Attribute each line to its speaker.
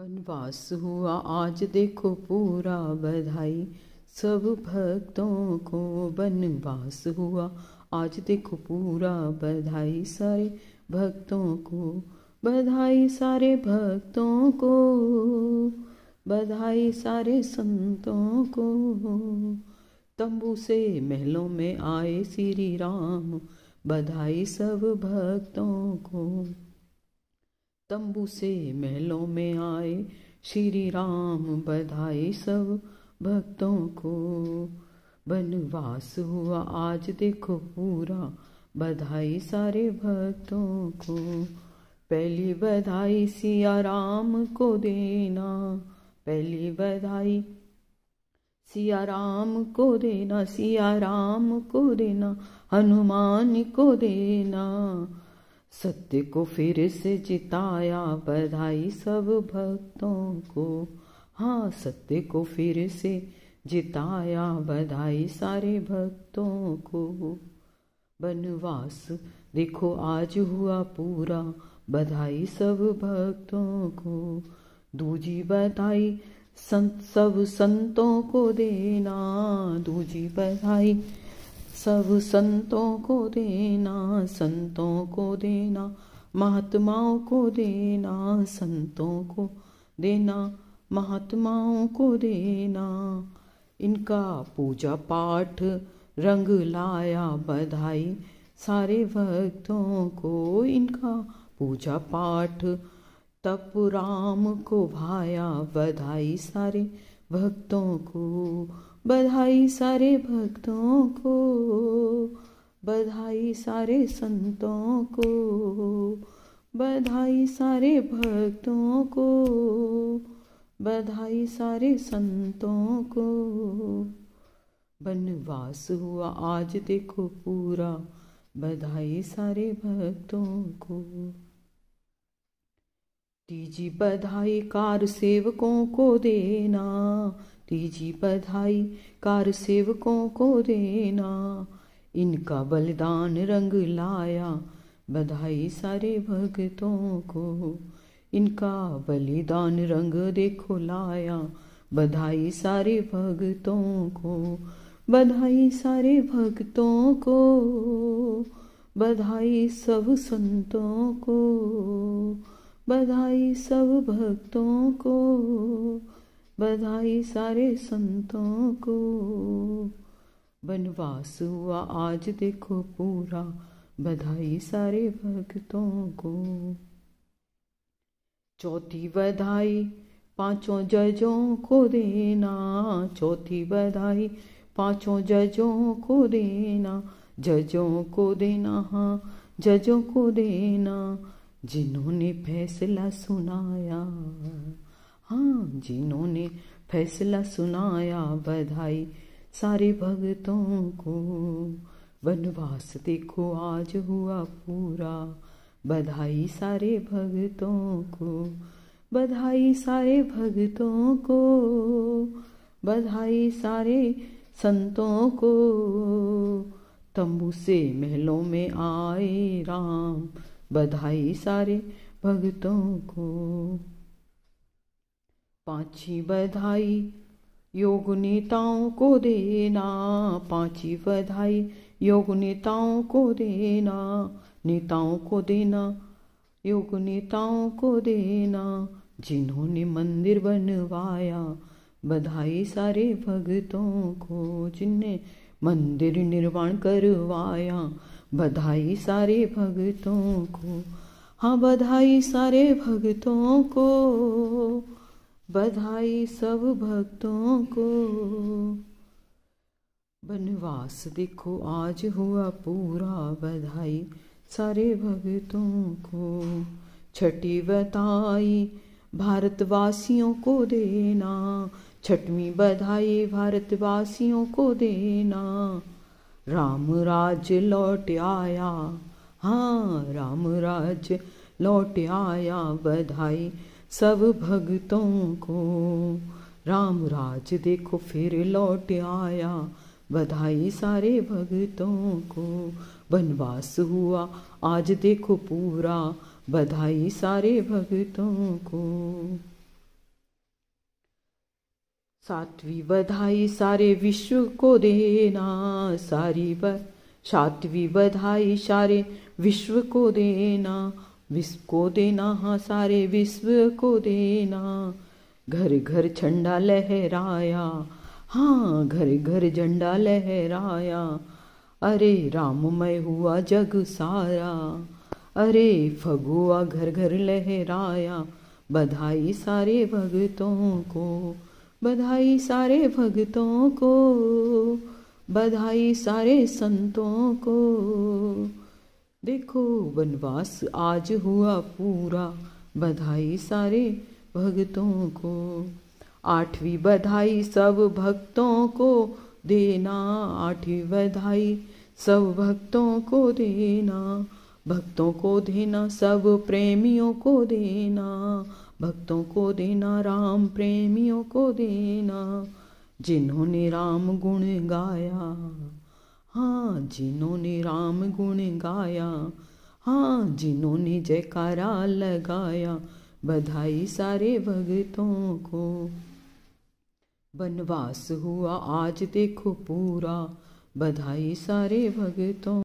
Speaker 1: वनवास हुआ आज देखो पूरा बधाई सब भक्तों को वनवास हुआ आज देखो पूरा बधाई सारे भक्तों को बधाई सारे भक्तों को बधाई सारे संतों को तंबू से महलों में आए श्री राम बधाई सब भक्तों को तंबू से महलों में आए श्री राम बधाए सब भक्तों को बनवास हुआ आज देखो पूरा बधाई सारे भक्तों को पहली बधाई सिया राम को देना पहली बधाई सिया राम को देना सिया राम को देना हनुमान को देना सत्य को फिर से जिताया बधाई सब भक्तों को हाँ सत्य को फिर से जिताया बधाई सारे भक्तों को बनवास देखो आज हुआ पूरा बधाई सब भक्तों को दूजी बधाई संत सब संतों को देना दूजी बधाई सब संतों को देना संतों को देना महात्माओं को देना संतों को देना महात्माओं को देना इनका पूजा पाठ रंग लाया बधाई सारे भक्तों को इनका पूजा पाठ तप राम को भाया बधाई सारे भक्तों को बधाई सारे भक्तों को बधाई सारे संतों को बधाई सारे भक्तों को बधाई सारे संतों को बनवास हुआ आज देखो पूरा बधाई सारे भक्तों को तीजी बधाई कार सेवकों को देना तीजी बधाई कार सेवकों को देना इनका बलिदान रंग लाया बधाई सारे भगतों को इनका बलिदान रंग देखो लाया बधाई सारे भगतों को बधाई सारे भगतों को बधाई सब संतों को बधाई सब भक्तों को बधाई सारे संतों को बनवास हुआ आज देखो पूरा बधाई सारे भक्तों को चौथी बधाई पांचों जजों को देना चौथी बधाई पांचों जजों को देना जजों को देना हाँ जजों को देना जिन्होंने फैसला सुनाया हाँ जिन्होंने फैसला सुनाया बधाई सारे भक्तों को वनवास देखो आज हुआ पूरा बधाई सारे भक्तों को बधाई सारे भक्तों को बधाई सारे संतों को तंबू से महलों में आए राम बधाई सारे भक्तों को पांची बधाई योग नेताओं को देना पांची बधाई योग नेताओं को देना नेताओं को देना योग नेताओं को देना जिन्होंने मंदिर बनवाया बधाई सारे भक्तों को जिन्हें मंदिर निर्माण करवाया बधाई सारे भगतों को हाँ बधाई सारे भगतों को बधाई सब भक्तों को वनवास देखो आज हुआ पूरा बधाई सारे भगतों को छठी बताई भारतवासियों को देना छठवीं बधाई भारतवासियों को देना राम राज लौट आया हाँ राम राज लौट आया बधाई सब भक्तों को राम राज देखो फिर लौट आया बधाई सारे भक्तों को वनवास हुआ आज देखो पूरा बधाई सारे भक्तों को सातवी बधाई सारे विश्व को देना सारी ब सात्वी बधाई सारे विश्व को देना विश्व को देना हाँ सारे विश्व को देना घर घर झंडा लहराया हाँ घर घर झंडा लहराया अरे राममय हुआ जग सारा अरे फगुआ घर घर लहराया बधाई सारे भगतों को बधाई सारे भक्तों को बधाई सारे संतों को देखो वनवास आज हुआ पूरा बधाई सारे भक्तों को आठवीं बधाई सब भक्तों को देना आठवीं बधाई सब भक्तों को देना भक्तों को देना सब प्रेमियों को देना भक्तों को देना राम प्रेमियों को देना जिन्होंने राम गुण गाया हाँ जिन्होंने राम गुण गाया हाँ जिन्होंने जयकारा लगाया बधाई सारे भगतों को वनवास हुआ आज देखो पूरा बधाई सारे भगतों